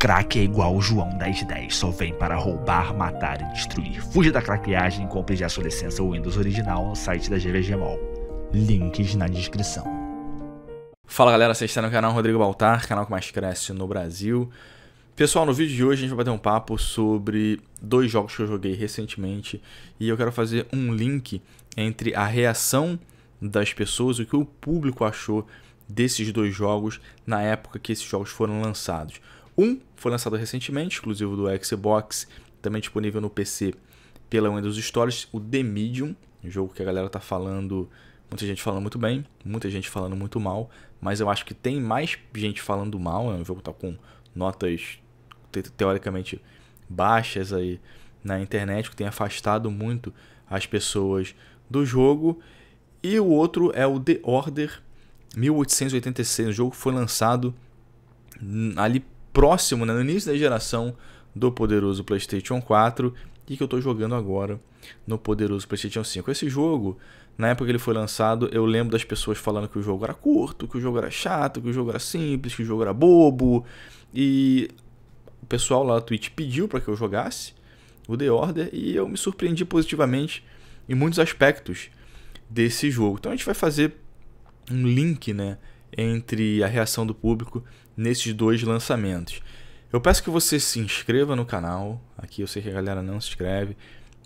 Crack é igual o João 1010, só vem para roubar, matar e destruir. Fuja da craqueagem e compre já sua licença Windows original no site da GVG Mall. Links na descrição. Fala galera, você está no canal Rodrigo Baltar, canal que mais cresce no Brasil. Pessoal, no vídeo de hoje a gente vai bater um papo sobre dois jogos que eu joguei recentemente e eu quero fazer um link entre a reação das pessoas e o que o público achou desses dois jogos na época que esses jogos foram lançados um foi lançado recentemente, exclusivo do Xbox, também disponível no PC pela Windows Stories, o The Medium, um jogo que a galera tá falando, muita gente falando muito bem, muita gente falando muito mal, mas eu acho que tem mais gente falando mal, é né? um jogo tá com notas te teoricamente baixas aí na internet, que tem afastado muito as pessoas do jogo. E o outro é o The Order 1886, um jogo que foi lançado ali próximo, né, no início da geração do poderoso PlayStation 4 e que eu estou jogando agora no poderoso PlayStation 5. Esse jogo, na época que ele foi lançado, eu lembro das pessoas falando que o jogo era curto, que o jogo era chato, que o jogo era simples, que o jogo era bobo. E o pessoal lá na Twitch pediu para que eu jogasse o The Order e eu me surpreendi positivamente em muitos aspectos desse jogo. Então a gente vai fazer um link, né? entre a reação do público nesses dois lançamentos. Eu peço que você se inscreva no canal, aqui eu sei que a galera não se inscreve,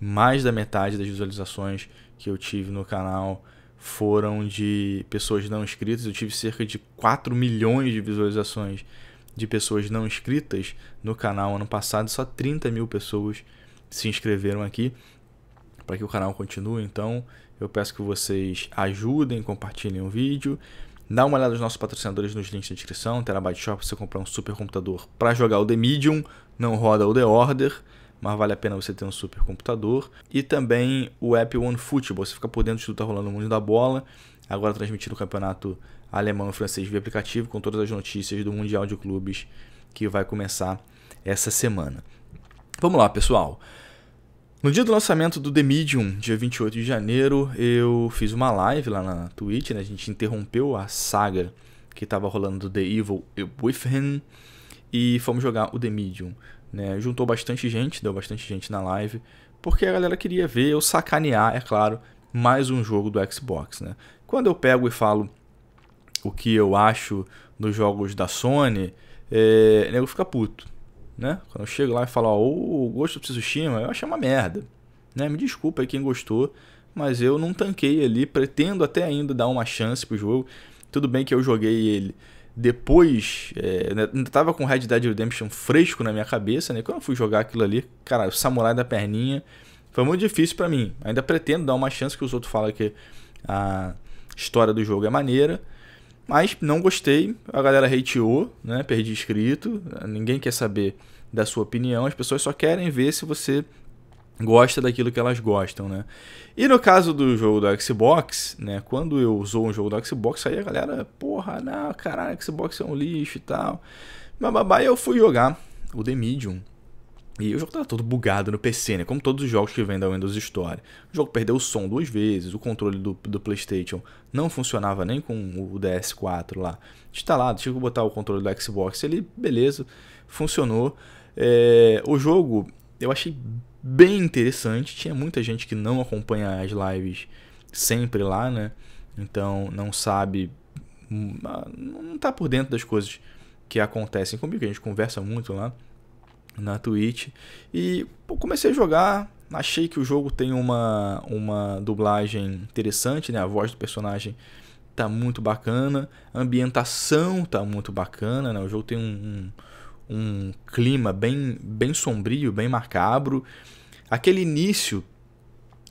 mais da metade das visualizações que eu tive no canal foram de pessoas não inscritas, eu tive cerca de 4 milhões de visualizações de pessoas não inscritas no canal ano passado, só 30 mil pessoas se inscreveram aqui para que o canal continue. Então, eu peço que vocês ajudem, compartilhem o vídeo Dá uma olhada nos nossos patrocinadores nos links de descrição. Terabyte Shop, você comprar um supercomputador para jogar o The Medium, não roda o The Order, mas vale a pena você ter um supercomputador. E também o app One Football, você fica por dentro de tudo que está rolando no mundo da bola. Agora transmitindo o campeonato alemão e francês via aplicativo, com todas as notícias do Mundial de Clubes que vai começar essa semana. Vamos lá, pessoal. No dia do lançamento do The Medium, dia 28 de janeiro, eu fiz uma live lá na Twitch, né? A gente interrompeu a saga que estava rolando do The Evil Within e fomos jogar o The Medium. Né? Juntou bastante gente, deu bastante gente na live, porque a galera queria ver eu sacanear, é claro, mais um jogo do Xbox. Né? Quando eu pego e falo o que eu acho dos jogos da Sony, é, o nego fica puto né? Quando eu chego lá e falo, ó, oh, o Ghost of Tsushima, eu achei uma merda, né? Me desculpa aí quem gostou, mas eu não tanquei ali, pretendo até ainda dar uma chance pro jogo. Tudo bem que eu joguei ele depois, é, né, tava com Red Dead Redemption fresco na minha cabeça, né? Quando eu fui jogar aquilo ali, cara, o Samurai da Perninha, foi muito difícil para mim. Ainda pretendo dar uma chance que os outros falam que a história do jogo é maneira, mas não gostei, a galera hateou, né? Perdi inscrito, ninguém quer saber da sua opinião, as pessoas só querem ver se você gosta daquilo que elas gostam, né? E no caso do jogo do Xbox, né? Quando eu usou um jogo do Xbox, aí a galera, porra, não, caralho, Xbox é um lixo e tal. Bababá, eu fui jogar o The Medium, e o jogo tava todo bugado no PC, né? Como todos os jogos que vêm da Windows Store. O jogo perdeu o som duas vezes, o controle do, do PlayStation não funcionava nem com o DS4 lá. Instalado, tive que botar o controle do Xbox ali, beleza, funcionou. É, o jogo eu achei bem interessante. Tinha muita gente que não acompanha as lives sempre lá, né? Então não sabe, hum, ah, não tá por dentro das coisas que acontecem comigo, a gente conversa muito lá na Twitch. E pô, comecei a jogar, achei que o jogo tem uma, uma dublagem interessante, né? A voz do personagem tá muito bacana, a ambientação tá muito bacana, né? O jogo tem um, um, um clima bem, bem sombrio, bem macabro. Aquele início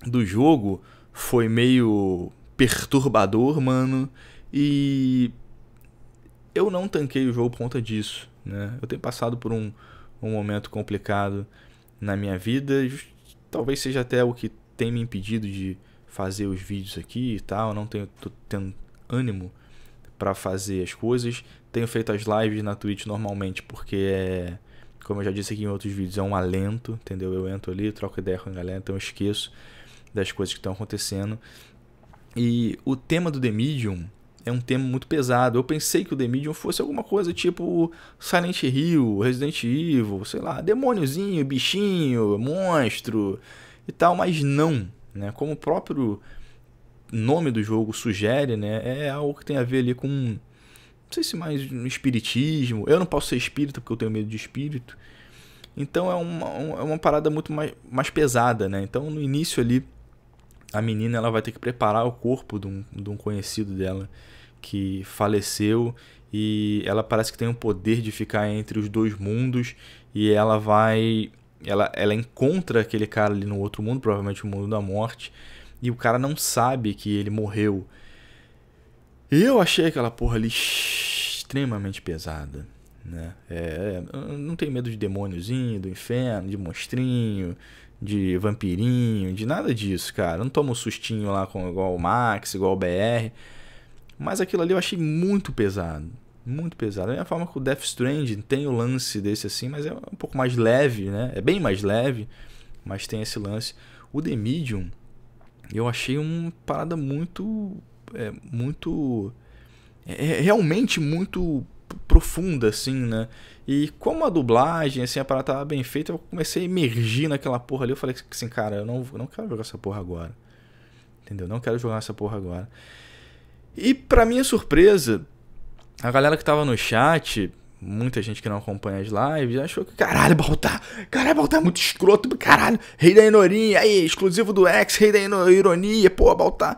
do jogo foi meio perturbador, mano, e eu não tanquei o jogo por conta disso, né? Eu tenho passado por um um momento complicado na minha vida. Talvez seja até o que tem me impedido de fazer os vídeos aqui e tal. Não tenho tô tendo ânimo para fazer as coisas. Tenho feito as lives na Twitch normalmente porque é, como eu já disse aqui em outros vídeos, é um alento, entendeu? Eu entro ali, troco ideia com a galera, então eu esqueço das coisas que estão acontecendo. E o tema do The Medium é um tema muito pesado. Eu pensei que o The Medium fosse alguma coisa tipo Silent Hill, Resident Evil, sei lá, demôniozinho, bichinho, monstro e tal, mas não, né? Como o próprio nome do jogo sugere, né? É algo que tem a ver ali com não sei se mais um espiritismo. Eu não posso ser espírita porque eu tenho medo de espírito. Então é uma, é uma parada muito mais, mais pesada, né? Então no início ali a menina ela vai ter que preparar o corpo de um, de um conhecido dela que faleceu e ela parece que tem o um poder de ficar entre os dois mundos e ela vai ela, ela encontra aquele cara ali no outro mundo, provavelmente o mundo da morte, e o cara não sabe que ele morreu. Eu achei aquela porra ali extremamente pesada, né? É, é não tem medo de demôniozinho, do inferno, de monstrinho, de vampirinho, de nada disso, cara. Eu não tomo um sustinho lá com igual o Max, igual o BR. Mas aquilo ali eu achei muito pesado. Muito pesado. A mesma forma que o Death Stranding tem o lance desse assim, mas é um pouco mais leve, né? É bem mais leve, mas tem esse lance. O The Medium, eu achei uma parada muito. É, muito. É, é realmente muito profunda, assim, né? E como a dublagem, assim, a parada tava bem feita, eu comecei a emergir naquela porra ali. Eu falei assim, cara, eu não, não quero jogar essa porra agora. Entendeu? Não quero jogar essa porra agora. E para minha surpresa, a galera que tava no chat, muita gente que não acompanha as lives, achou que, caralho, Baltar, caralho, Baltar é muito escroto, caralho, rei da Enorinha, aí, exclusivo do X, rei da ironia, pô, Baltar.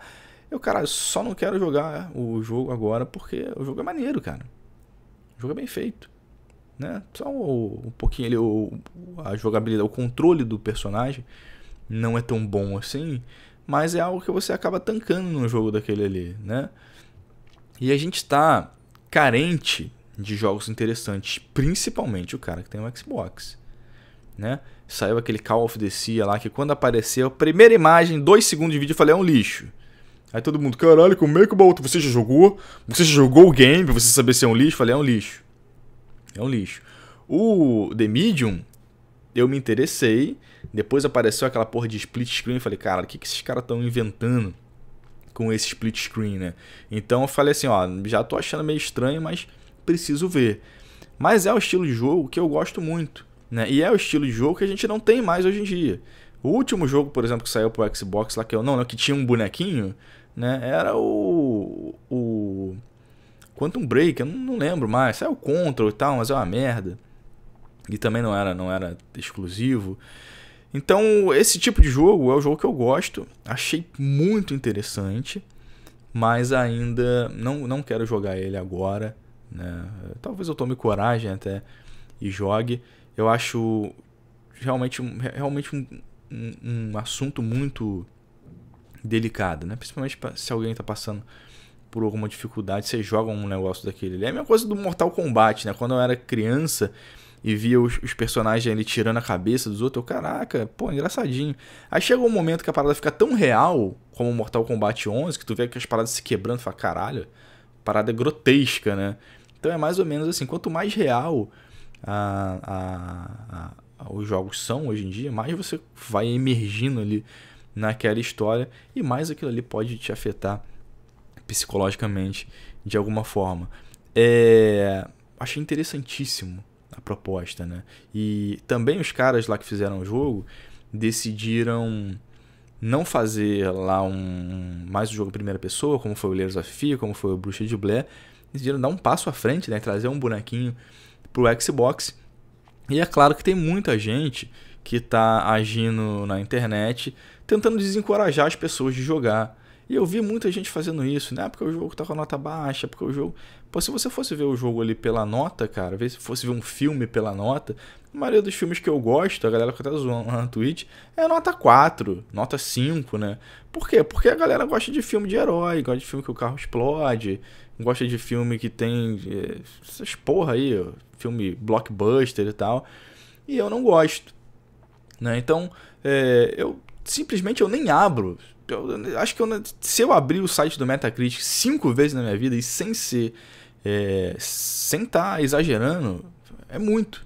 Eu, cara, só não quero jogar o jogo agora porque o jogo é maneiro, cara jogo é bem feito. Né? Só um, um pouquinho o, a jogabilidade, o controle do personagem não é tão bom assim, mas é algo que você acaba tancando no jogo daquele ali, né? E a gente está carente de jogos interessantes, principalmente o cara que tem um Xbox, né? Saiu aquele Call of the Sea lá que quando apareceu, a primeira imagem, dois segundos de vídeo, eu falei, é um lixo. Aí todo mundo, caralho, como é que o baú. Você já jogou? Você já jogou o game pra você saber se é um lixo? falei, é um lixo. É um lixo. O The Medium, eu me interessei. Depois apareceu aquela porra de split screen. falei, cara, o que, que esses caras estão inventando com esse split screen, né? Então eu falei assim, ó, já tô achando meio estranho, mas preciso ver. Mas é o estilo de jogo que eu gosto muito. Né? E é o estilo de jogo que a gente não tem mais hoje em dia. O último jogo, por exemplo, que saiu pro Xbox lá, que eu não, não né, que tinha um bonequinho, né? Era o. o Quantum Break, eu não, não lembro mais. Saiu Control e tal, mas é uma merda. E também não era, não era exclusivo. Então, esse tipo de jogo é o jogo que eu gosto. Achei muito interessante. Mas ainda não, não quero jogar ele agora. Né? Talvez eu tome coragem até e jogue. Eu acho realmente, realmente um, um, assunto muito delicado, né? Principalmente se alguém está passando por alguma dificuldade, você joga um negócio daquele. É a mesma coisa do Mortal Kombat, né? Quando eu era criança e via os, os personagens ali tirando a cabeça dos outros, eu, caraca, pô, engraçadinho. Aí chega um momento que a parada fica tão real, como o Mortal Kombat 11, que tu vê que as paradas se quebrando, fala, caralho, parada é grotesca, né? Então é mais ou menos assim, quanto mais real a, a ah, os jogos são hoje em dia, mais você vai emergindo ali naquela história e mais aquilo ali pode te afetar psicologicamente de alguma forma. É... Achei interessantíssimo a proposta, né? E também os caras lá que fizeram o jogo decidiram não fazer lá um mais um jogo em primeira pessoa, como foi o Layers of Fear, como foi o Bruxa de Blair, decidiram dar um passo à frente, né? Trazer um bonequinho pro Xbox e é claro que tem muita gente que está agindo na internet tentando desencorajar as pessoas de jogar. E eu vi muita gente fazendo isso, né? Ah, porque o jogo tá com a nota baixa, porque o jogo. Pô, se você fosse ver o jogo ali pela nota, cara, ver se fosse ver um filme pela nota, a maioria dos filmes que eu gosto, a galera que até zoando na Twitch, é nota 4, nota 5, né? Por quê? Porque a galera gosta de filme de herói, gosta de filme que o carro explode, gosta de filme que tem eh, essas porra aí, filme blockbuster e tal. E eu não gosto. Né? Então, é, eu simplesmente eu nem abro. Eu, acho que eu, se eu abrir o site do Metacritic cinco vezes na minha vida e sem ser é, sem estar tá exagerando, é muito.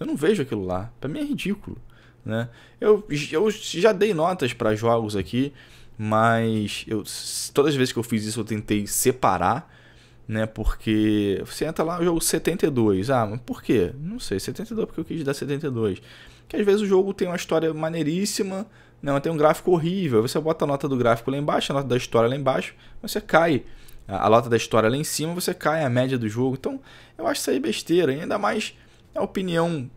Eu não vejo aquilo lá. Para mim é ridículo. Né? Eu, eu já dei notas para jogos aqui, mas eu, todas as vezes que eu fiz isso eu tentei separar, né? Porque você entra lá, o jogo 72. Ah, mas por quê? Não sei, 72 porque eu quis dar 72. Porque às vezes o jogo tem uma história maneiríssima, né? mas tem um gráfico horrível. Você bota a nota do gráfico lá embaixo, a nota da história lá embaixo, você cai a lota da história lá em cima, você cai a média do jogo. Então, eu acho isso aí besteira. E ainda mais a opinião,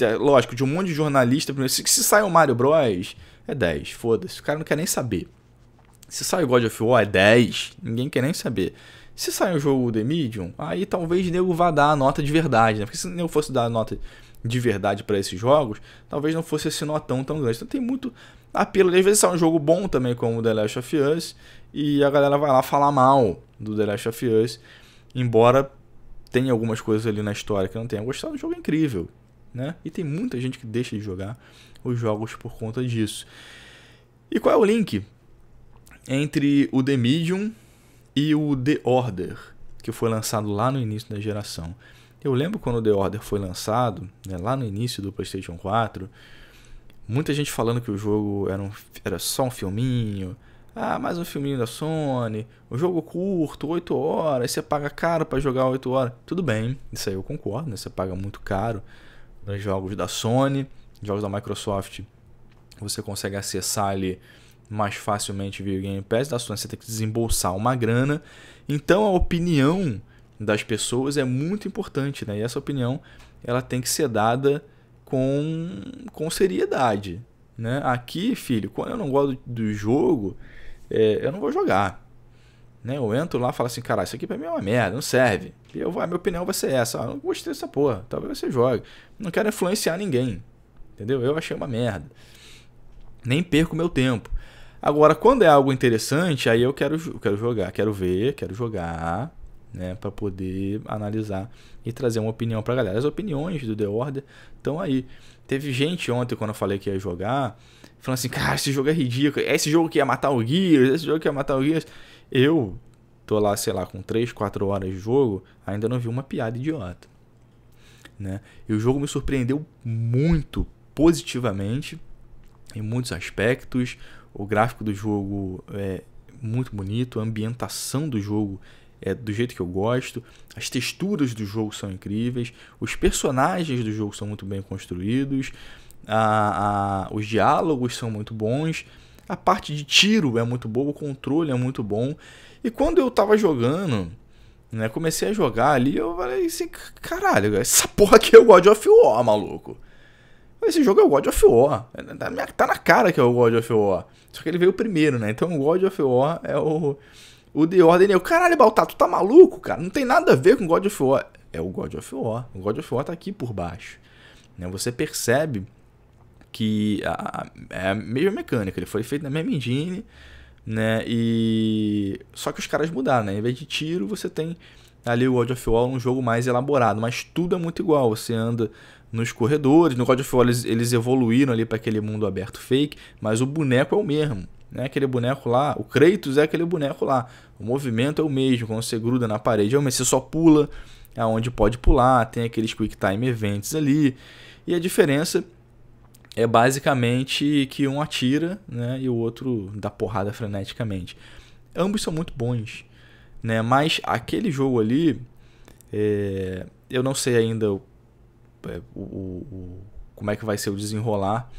é, lógico, de um monte de jornalista. Se, se sai o Mario Bros, é 10, foda-se. O cara não quer nem saber. Se sai o God of War, é 10, ninguém quer nem saber. Se sai o jogo The Medium, aí talvez o nego vá dar a nota de verdade, né? Porque se o nego fosse dar a nota de verdade para esses jogos, talvez não fosse esse notão tão grande. Então tem muito apelo. Às vezes é um jogo bom também, como The Last of Us, e a galera vai lá falar mal do The Last of Us, embora tenha algumas coisas ali na história que não tenha gostado, o é jogo é incrível, né? E tem muita gente que deixa de jogar os jogos por conta disso. E qual é o link entre o The Medium e o The Order, que foi lançado lá no início da geração? Eu lembro quando o The Order foi lançado, né, lá no início do PlayStation 4, muita gente falando que o jogo era, um, era só um filminho. Ah, mais um filminho da Sony, um jogo curto, 8 horas, você paga caro para jogar 8 horas. Tudo bem, isso aí eu concordo, né? você paga muito caro nos jogos da Sony, jogos da Microsoft, você consegue acessar ali mais facilmente via Game Pass da Sony, você tem que desembolsar uma grana. Então a opinião das pessoas é muito importante, né? E essa opinião ela tem que ser dada com, com seriedade, né? Aqui, filho, quando eu não gosto do jogo, é, eu não vou jogar, né? Eu entro lá e falo assim, cara, isso aqui para mim é uma merda, não serve. E eu, a minha opinião vai ser essa, ah, não gostei dessa porra, talvez você jogue. Não quero influenciar ninguém, entendeu? Eu achei uma merda. Nem perco meu tempo. Agora, quando é algo interessante, aí eu quero, eu quero jogar, quero ver, quero jogar, né, para poder analisar e trazer uma opinião para a galera. As opiniões do The Order estão aí. Teve gente ontem, quando eu falei que ia jogar, falando assim: cara, esse jogo é ridículo, esse jogo que ia matar o Gears, esse jogo que ia matar o Gears. Eu tô lá, sei lá, com 3, 4 horas de jogo, ainda não vi uma piada idiota. Né? E o jogo me surpreendeu muito positivamente em muitos aspectos. O gráfico do jogo é muito bonito, a ambientação do jogo é é do jeito que eu gosto, as texturas do jogo são incríveis, os personagens do jogo são muito bem construídos, a, a, os diálogos são muito bons, a parte de tiro é muito boa, o controle é muito bom. E quando eu tava jogando, né, comecei a jogar ali, eu falei assim, caralho, essa porra aqui é o God of War, maluco. Esse jogo é o God of War. Tá, tá na cara que é o God of War. Só que ele veio primeiro, né? Então o God of War é o, o The Order, é o caralho, Baltar, tu tá maluco, cara? Não tem nada a ver com God of War. É o God of War. O God of War tá aqui por baixo. Né? Você percebe que a, é a mesma mecânica. Ele foi feito na mesma engine, né? E só que os caras mudaram, né? Em vez de tiro, você tem ali o God of War um jogo mais elaborado, mas tudo é muito igual. Você anda nos corredores, no God of War eles, eles evoluíram ali para aquele mundo aberto fake, mas o boneco é o mesmo né? Aquele boneco lá, o Kratos é aquele boneco lá. O movimento é o mesmo, quando você gruda na parede, mas você só pula aonde pode pular, tem aqueles quick time events ali. E a diferença é basicamente que um atira, né, e o outro dá porrada freneticamente. Ambos são muito bons, né? Mas aquele jogo ali, é... eu não sei ainda o... É, o... O... como é que vai ser o desenrolar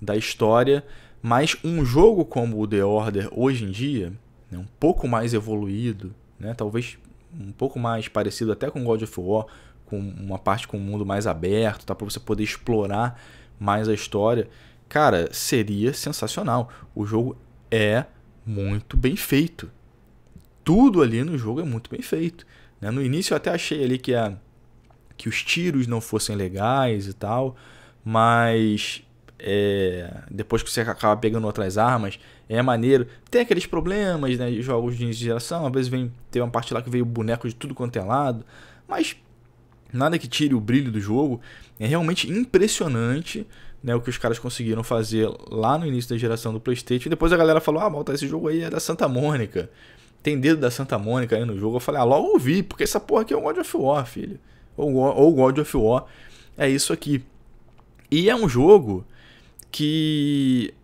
da história, mas um jogo como o The Order hoje em dia, né, um pouco mais evoluído, né, talvez um pouco mais parecido até com God of War, com uma parte com um mundo mais aberto, tá, para você poder explorar mais a história, cara, seria sensacional. O jogo é muito bem feito. Tudo ali no jogo é muito bem feito. Né? No início eu até achei ali que, a, que os tiros não fossem legais e tal, mas é, depois que você acaba pegando outras armas, é maneiro. Tem aqueles problemas, né? De jogos de geração, às vezes vem tem uma parte lá que veio boneco de tudo quanto é lado, mas nada que tire o brilho do jogo. É realmente impressionante né, o que os caras conseguiram fazer lá no início da geração do PlayStation. Depois a galera falou: ah, volta tá, esse jogo aí é da Santa Mônica. Tem dedo da Santa Mônica aí no jogo. Eu falei: ah, logo vi porque essa porra aqui é o God of War, filho. Ou, o God of War. É isso aqui. E é um jogo que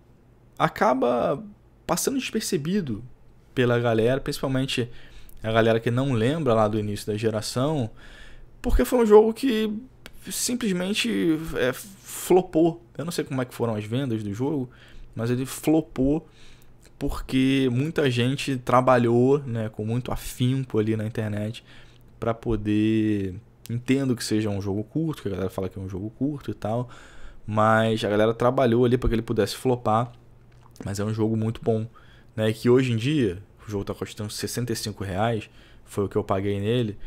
acaba passando despercebido pela galera, principalmente a galera que não lembra lá do início da geração, porque foi um jogo que simplesmente é, flopou. Eu não sei como é que foram as vendas do jogo, mas ele flopou porque muita gente trabalhou, né, com muito afinco ali na internet para poder entendo que seja um jogo curto, que a galera fala que é um jogo curto e tal, mas a galera trabalhou ali para que ele pudesse flopar. Mas é um jogo muito bom. Né? Que hoje em dia, o jogo está custando 65 reais, foi o que eu paguei nele.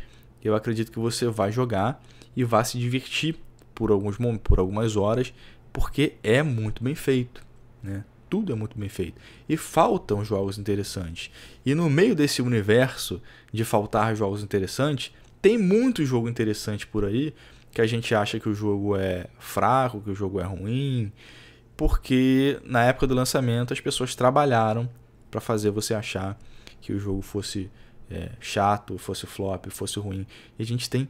Eu acredito que você vai jogar e vai se divertir por alguns por algumas horas, porque é muito bem feito. Né? Tudo é muito bem feito. E faltam jogos interessantes. E no meio desse universo de faltar jogos interessantes, tem muito jogo interessante por aí que a gente acha que o jogo é fraco, que o jogo é ruim, porque na época do lançamento as pessoas trabalharam para fazer você achar que o jogo fosse é, chato, fosse flop, fosse ruim. E a gente tem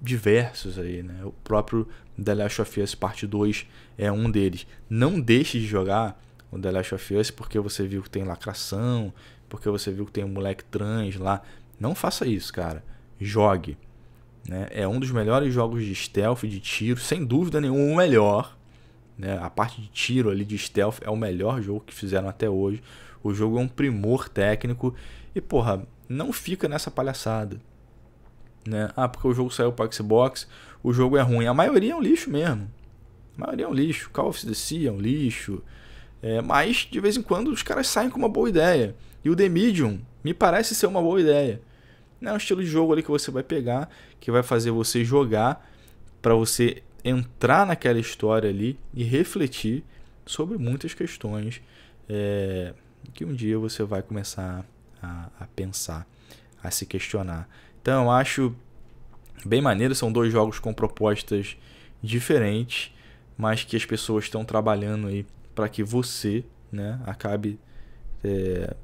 diversos aí, né? O próprio The Last of Us Parte 2 é um deles. Não deixe de jogar o The Last of Us porque você viu que tem lacração, porque você viu que tem um moleque trans lá. Não faça isso, cara. Jogue. Né? É um dos melhores jogos de stealth, de tiro, sem dúvida nenhuma, o melhor. Né? A parte de tiro ali de stealth é o melhor jogo que fizeram até hoje. O jogo é um primor técnico e, porra, não fica nessa palhaçada. Né? Ah, porque o jogo saiu para Xbox, o jogo é ruim. A maioria é um lixo mesmo. A maioria é um lixo. Call of Duty é um lixo. É, mas, de vez em quando, os caras saem com uma boa ideia. E o The Medium me parece ser uma boa ideia né, um estilo de jogo ali que você vai pegar, que vai fazer você jogar para você entrar naquela história ali e refletir sobre muitas questões é, que um dia você vai começar a, a pensar, a se questionar. Então eu acho bem maneiro, são dois jogos com propostas diferentes, mas que as pessoas estão trabalhando aí para que você né, acabe é,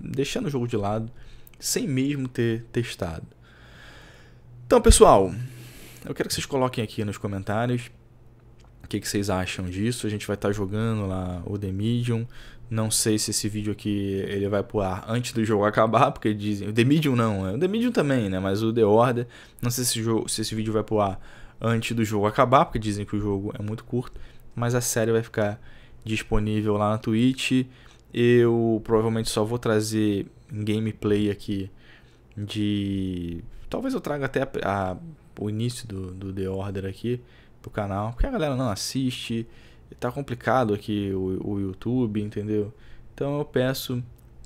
deixando o jogo de lado sem mesmo ter testado. Então, pessoal, eu quero que vocês coloquem aqui nos comentários o que, que vocês acham disso. A gente vai estar jogando lá o The Medium. Não sei se esse vídeo aqui ele vai pular antes do jogo acabar, porque dizem... O The Medium não, é, o The Medium também, né? Mas o The Order, não sei se, jogo, se esse vídeo vai pular antes do jogo acabar, porque dizem que o jogo é muito curto. Mas a série vai ficar disponível lá na Twitch. Eu provavelmente só vou trazer em gameplay aqui de. Talvez eu traga até a, a, o início do, do The Order aqui pro canal, porque a galera não assiste, tá complicado aqui o, o YouTube, entendeu? Então eu peço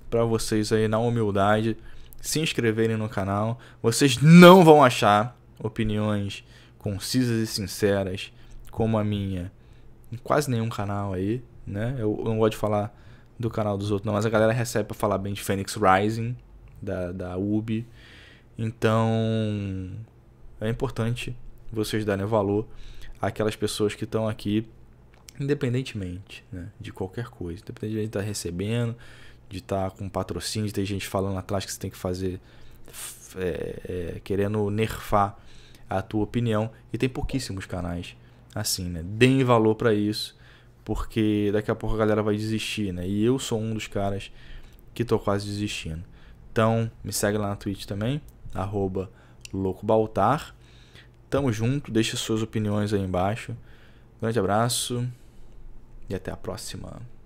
para vocês aí na humildade se inscreverem no canal. Vocês não vão achar opiniões concisas e sinceras como a minha em quase nenhum canal aí, né? eu não gosto de falar do canal dos outros, não. Mas a galera recebe pra falar bem de Phoenix Rising, da, da Ubi. Então, é importante vocês darem valor àquelas pessoas que estão aqui, independentemente né, de qualquer coisa. Independentemente de estar tá recebendo, de estar tá com patrocínio, de ter gente falando atrás que você tem que fazer, é, é, querendo nerfar a tua opinião. E tem pouquíssimos canais assim, né? Deem valor para isso porque daqui a pouco a galera vai desistir, né? E eu sou um dos caras que tô quase desistindo. Então, me segue lá na Twitch também, arroba loucobaltar. Tamo junto, deixa suas opiniões aí embaixo. Grande abraço e até a próxima.